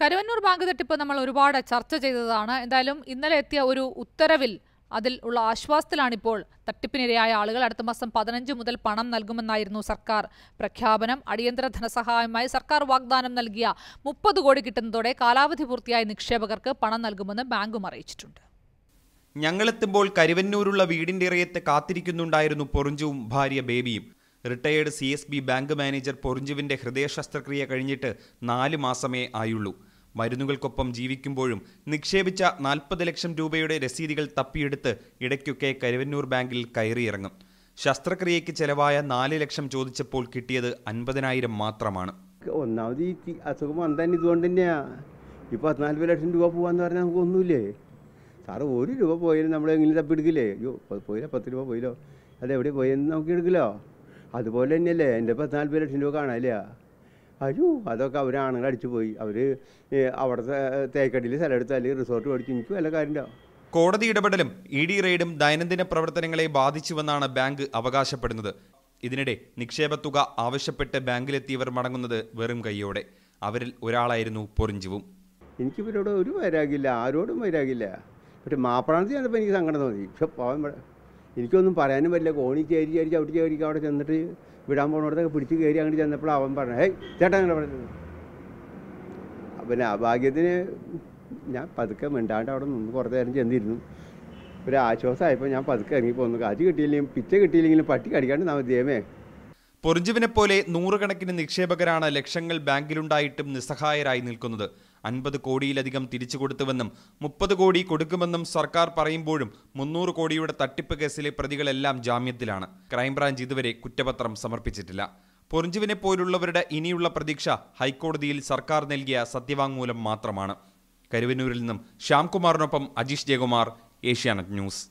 Karuvannur bank തട്ടിപ്പ് നമ്മൾ ഒരുപാട് ചർച്ച ചെയ്തതാണ് എന്തായാലും ഇന്നലെ എത്തിയ ഒരു ഉത്തരവിൽ അതിൽ ഉള്ള ആശ്വാസത്തിലാണിപ്പോൾ തട്ടിപ്പിനിരയായ ആളുകൾ അടുത്ത മാസം പതിനഞ്ച് മുതൽ പണം നൽകുമെന്നായിരുന്നു സർക്കാർ പ്രഖ്യാപനം അടിയന്തര ധനസഹായമായി സർക്കാർ വാഗ്ദാനം നൽകിയ മുപ്പത് കോടി കിട്ടുന്നതോടെ കാലാവധി പൂർത്തിയായ നിക്ഷേപകർക്ക് പണം നൽകുമെന്ന് ബാങ്കും അറിയിച്ചിട്ടുണ്ട് ഞങ്ങളെത്തുമ്പോൾ കരുവന്നൂരുള്ള വീടിന്റെ ഇറയത്ത് കാത്തിരിക്കുന്നുണ്ടായിരുന്നു പൊറിഞ്ചുവും ഭാര്യ ബേബിയും റിട്ടയേർഡ് സി ബാങ്ക് മാനേജർ പൊറിഞ്ചുവിന്റെ ഹൃദയ ശസ്ത്രക്രിയ കഴിഞ്ഞിട്ട് നാല് മാസമേ ആയുള്ളൂ മരുന്നുകൾക്കൊപ്പം ജീവിക്കുമ്പോഴും നിക്ഷേപിച്ച നാൽപ്പത് ലക്ഷം രൂപയുടെ രസീതുകൾ തപ്പിയെടുത്ത് ഇടയ്ക്കൊക്കെ കരുവന്നൂർ ബാങ്കിൽ കയറിയിറങ്ങും ശസ്ത്രക്രിയയ്ക്ക് ചെലവായ നാല് ലക്ഷം ചോദിച്ചപ്പോൾ കിട്ടിയത് അൻപതിനായിരം മാത്രമാണ് ഒന്നാമത് ഈ അസുഖം വന്നതന്നെ ഇതുകൊണ്ട് തന്നെയാ ഈ പത്തിനാൽപ്പത് ലക്ഷം രൂപ പോവാന്ന് പറഞ്ഞാൽ നമുക്ക് ഒന്നുമില്ലേ സാറ് ഒരു രൂപ പോയാലും നമ്മൾ എങ്ങനെ തപ്പിയെടുക്കില്ലേ അയ്യോ പോയില്ല പത്ത് രൂപ പോയില്ലോ എവിടെ പോയെന്ന് നമുക്ക് എടുക്കില്ലോ അതുപോലെ തന്നെയല്ലേ എൻ്റെ പത്തിനാൽപ്പത് ലക്ഷം രൂപ കാണാനില്ല അയ്യോ അതൊക്കെ അവർ ആണുങ്ങൾ അടിച്ചു പോയി അവർ അവിടുത്തെ തേക്കടിയിൽ സ്ഥലം അല്ലെങ്കിൽ റിസോർട്ട് മേടിച്ചു എനിക്ക് വല്ല കാര്യമുണ്ടാവും കോടതി ഇടപെടലും ഇ ഡി റെയ്ഡും ദൈനംദിന പ്രവർത്തനങ്ങളെ ബാധിച്ചുവെന്നാണ് ബാങ്ക് അവകാശപ്പെടുന്നത് ഇതിനിടെ നിക്ഷേപ തുക ആവശ്യപ്പെട്ട് ബാങ്കിലെത്തിയവർ മടങ്ങുന്നത് വെറും കൈയോടെ അവരിൽ ഒരാളായിരുന്നു പൊറിഞ്ചുവും എനിക്ക് ഒരു വൈരാഗില്ല ആരോടും വൈരാഗില്ല പക്ഷെ മാപ്പിളാണെന്ന് ചെന്നപ്പോൾ എനിക്ക് സങ്കടം തോന്നി പക്ഷെ എനിക്കൊന്നും പറയാനും പറ്റില്ല കോണി ചേരി ചേരി ചവിട്ടി കയറി അവിടെ ചെന്നിട്ട് വിടാൻ പോകണോടത്തൊക്കെ പിടിച്ച് കയറി അങ്ങോട്ട് ചെന്നപ്പോൾ അവൻ പറഞ്ഞു ഹേയ് ചേട്ടാ അങ്ങനെ പറഞ്ഞത് പിന്നെ ആ ഭാഗ്യത്തിന് ഞാൻ പതുക്കെ മിണ്ടാണ്ട് അവിടെ നിന്ന് കുറച്ച് നേരം ചെന്നിരുന്നു ഒരു ആശ്വാസമായപ്പോൾ ഞാൻ പതുക്കെ ഇറങ്ങിപ്പോന്നു കാശ് കിട്ടിയില്ലെങ്കിലും പിച്ച കിട്ടിയില്ലെങ്കിലും പട്ടി കടിക്കാണ്ട് നാം ദൈവമേ പൊറിഞ്ചുവിനെ പോലെ നൂറുകണക്കിന് നിക്ഷേപകരാണ് ലക്ഷങ്ങൾ ബാങ്കിലുണ്ടായിട്ടും നിസ്സഹായരായി നിൽക്കുന്നത് അൻപത് കോടിയിലധികം തിരിച്ചു കൊടുത്തുവെന്നും മുപ്പത് കോടി കൊടുക്കുമെന്നും സർക്കാർ പറയുമ്പോഴും മുന്നൂറ് കോടിയുടെ തട്ടിപ്പ് കേസിലെ പ്രതികളെല്ലാം ജാമ്യത്തിലാണ് ക്രൈംബ്രാഞ്ച് ഇതുവരെ കുറ്റപത്രം സമർപ്പിച്ചിട്ടില്ല പൊറിഞ്ചുവിനെ പോലുള്ളവരുടെ ഇനിയുള്ള പ്രതീക്ഷ ഹൈക്കോടതിയിൽ സർക്കാർ നൽകിയ സത്യവാങ്മൂലം മാത്രമാണ് കരുവന്നൂരിൽ നിന്നും ശ്യാംകുമാറിനൊപ്പം അജീഷ് ജയകുമാർ ഏഷ്യാനെറ്റ് ന്യൂസ്